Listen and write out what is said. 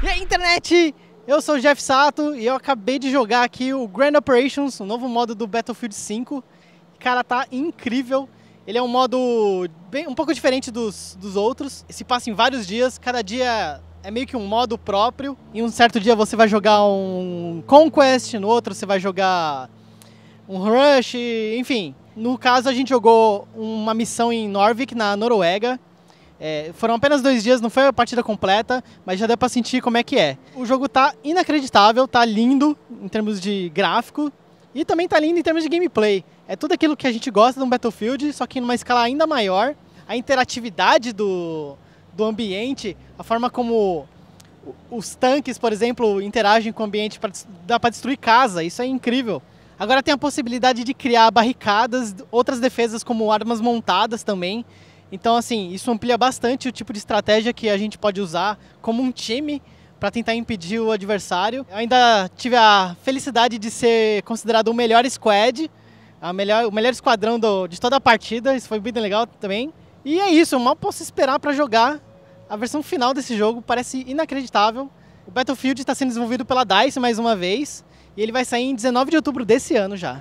E aí, internet! Eu sou o Jeff Sato e eu acabei de jogar aqui o Grand Operations, o um novo modo do Battlefield 5. Cara, tá incrível. Ele é um modo bem, um pouco diferente dos, dos outros. Se passa em vários dias, cada dia é meio que um modo próprio. Em um certo dia você vai jogar um Conquest, no outro você vai jogar um Rush, enfim. No caso, a gente jogou uma missão em Norvik, na Noruega. É, foram apenas dois dias, não foi a partida completa, mas já deu para sentir como é que é. O jogo tá inacreditável, tá lindo em termos de gráfico e também tá lindo em termos de gameplay. É tudo aquilo que a gente gosta de um Battlefield, só que numa escala ainda maior. A interatividade do, do ambiente, a forma como os tanques, por exemplo, interagem com o ambiente, pra, dá para destruir casa, isso é incrível. Agora tem a possibilidade de criar barricadas, outras defesas como armas montadas também. Então, assim, isso amplia bastante o tipo de estratégia que a gente pode usar como um time para tentar impedir o adversário. Eu ainda tive a felicidade de ser considerado o melhor squad, a melhor, o melhor esquadrão do, de toda a partida. Isso foi bem legal também. E é isso, eu mal posso esperar para jogar. A versão final desse jogo parece inacreditável. O Battlefield está sendo desenvolvido pela DICE mais uma vez. E ele vai sair em 19 de outubro desse ano já.